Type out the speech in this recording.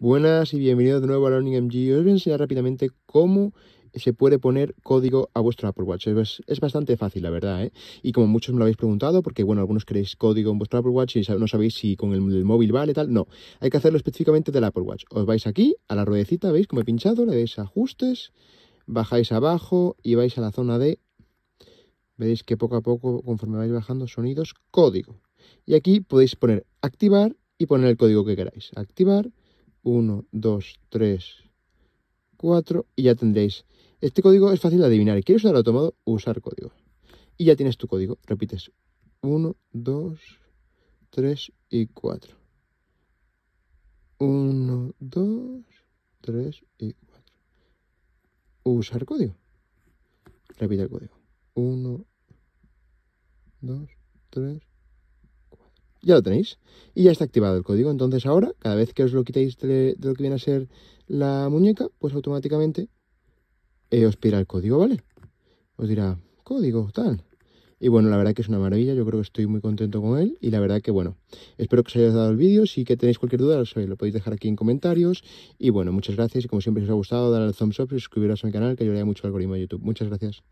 Buenas y bienvenidos de nuevo a LearningMG Os voy a enseñar rápidamente cómo se puede poner código a vuestro Apple Watch. Es, bastante fácil, la verdad, ¿eh? Y como muchos me lo habéis preguntado, porque bueno, algunos queréis código en vuestro Apple Watch y no sabéis si con el, móvil vale, tal, no. Hay que hacerlo específicamente del Apple Watch. Os vais aquí, a la ruedecita, ¿veis como he pinchado? Le dais ajustes, bajáis abajo y vais a la zona de... veis que poco a poco, conforme vais bajando, sonidos, código. Y aquí podéis poner activar y poner el código que queráis. Activar, 1, 2, 3, 4 y ya tendréis. Este código es fácil de adivinar. ¿Quieres usar automado? Usar código. Y ya tienes tu código. Repites. 1, 2, 3 y 4. 1, 2, 3 y 4. Usar código. Repite el código. 1, 2, 3 ya lo tenéis y ya está activado el código. Entonces ahora, cada vez que os lo quitéis de, lo que viene a ser la muñeca, pues automáticamente eh, os pira el código, ¿vale? Os dirá, código, tal. Y bueno, la verdad que es una maravilla, yo creo que estoy muy contento con él y la verdad que bueno, espero que os haya dado el vídeo, si que tenéis cualquier duda lo, podéis dejar aquí en comentarios y bueno, muchas gracias y como siempre si os ha gustado, darle al thumbs up y suscribiros a mi canal que ayudaría mucho al algoritmo de YouTube. Muchas gracias.